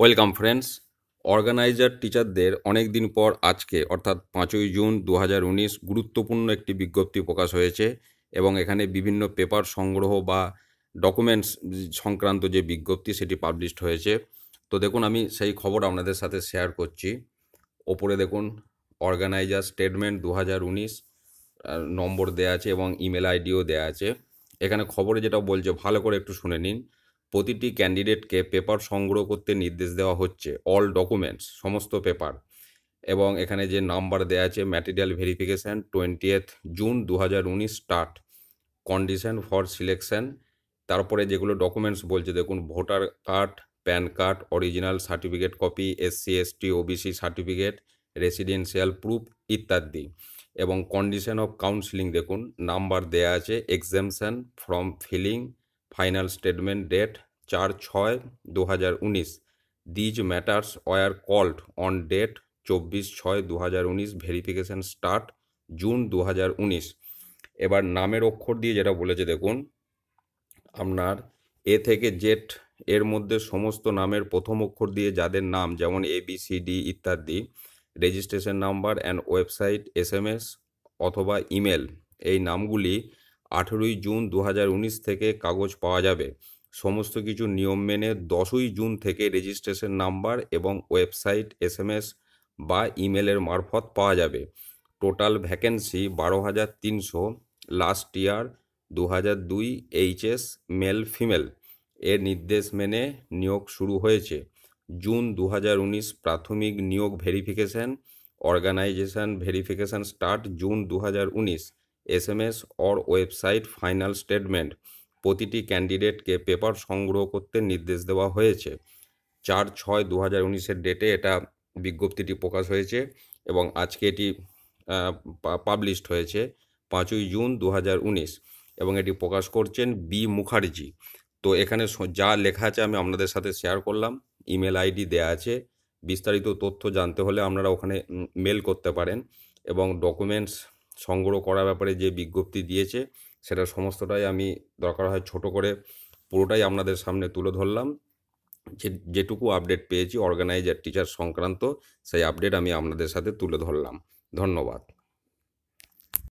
welcome friends organiser টিচারদের অনেক দিন পর আজকে অর্থাৎ পাঁচই জুন দু গুরুত্বপূর্ণ একটি বিজ্ঞপ্তি প্রকাশ হয়েছে এবং এখানে বিভিন্ন পেপার সংগ্রহ বা ডকুমেন্টস সংক্রান্ত যে বিজ্ঞপ্তি সেটি পাবলিশড হয়েছে তো দেখুন আমি সেই খবর আপনাদের সাথে শেয়ার করছি ওপরে দেখুন অর্গানাইজার স্টেটমেন্ট দু নম্বর দেওয়া আছে এবং ইমেল আইডিও দেওয়া আছে এখানে খবরে যেটা বলছে ভালো করে একটু শুনে নিন প্রতিটি ক্যান্ডিডেটকে পেপার সংগ্রহ করতে নির্দেশ দেওয়া হচ্ছে অল ডকুমেন্টস সমস্ত পেপার এবং এখানে যে নাম্বার দেওয়া আছে ম্যাটেরিয়াল ভেরিফিকেশান এথ জুন দু উনিশ স্টার্ট কন্ডিশন ফর সিলেকশন তারপরে যেগুলো ডকুমেন্টস বলছে দেখুন voter card PAN card original certificate copy SC ST OBC certificate residential proof ইত্যাদি এবং কন্ডিশন অফ কাউন্সিলিং দেখুন নাম্বার দেয়া আছে exemption from filling final statement date চার ছয় দু হাজার উনিশ these matters were called on date চব্বিশ ছয় দু হাজার উনিশ ভেরিফিকেশান স্টার্ট জুন দু হাজার উনিশ এবার নামের অক্ষর দিয়ে যেটা বলেছে দেখুন আপনার এ থেকে জেট এর মধ্যে সমস্ত নামের প্রথম অক্ষর দিয়ে যাদের নাম যেমন এ বি সি ডি ইত্যাদি registration number and website S M S অথবা ইমেল এই নামগুলি আঠেরোই জুন দু থেকে কাগজ পাওয়া যাবে সমস্ত কিছু নিয়ম মেনে দশই জুন থেকে রেজিস্ট্রেশন নাম্বার এবং ওয়েবসাইট এসএমএস বা ইমেলের মারফত পাওয়া যাবে টোটাল ভ্যাকেন্সি বারো হাজার তিনশো লাস্ট ইয়ার দু হাজার দুই এইচএস মেল ফিমেল এর নির্দেশ মেনে নিয়োগ শুরু হয়েছে জুন দু প্রাথমিক নিয়োগ verification organisation verification start June দু S M S or website final statement প্রতিটি ক্যান্ডিডেটকে পেপার সংগ্রহ করতে নির্দেশ দেওয়া হয়েছে চার ছয় দু হাজার উনিশের ডেটে এটা বিজ্ঞপ্তিটি প্রকাশ হয়েছে এবং আজকে এটি পাবলিশড হয়েছে পাঁচই জুন দু হাজার উনিশ এবং এটি প্রকাশ করছেন বি মুখার্জি তো এখানে যা লেখা আছে আমি আপনাদের সাথে শেয়ার করলাম ইমেল আইডি দেয়া আছে বিস্তারিত তথ্য জানতে হলে আপনারা ওখানে মেল করতে পারেন এবং ডকুমেন্টস সংগ্রহ করার ব্যাপারে যে বিজ্ঞপ্তি দিয়েছে সেটা সমস্তটাই আমি দরকার হয় ছোট করে পুরোটাই আপনাদের সামনে তুলে ধরলাম যে যেটুকু আপডেট পেয়েছি অর্গানাইজার টিচার সংক্রান্ত সেই আপডেট আমি আপনাদের সাথে তুলে ধরলাম ধন্যবাদ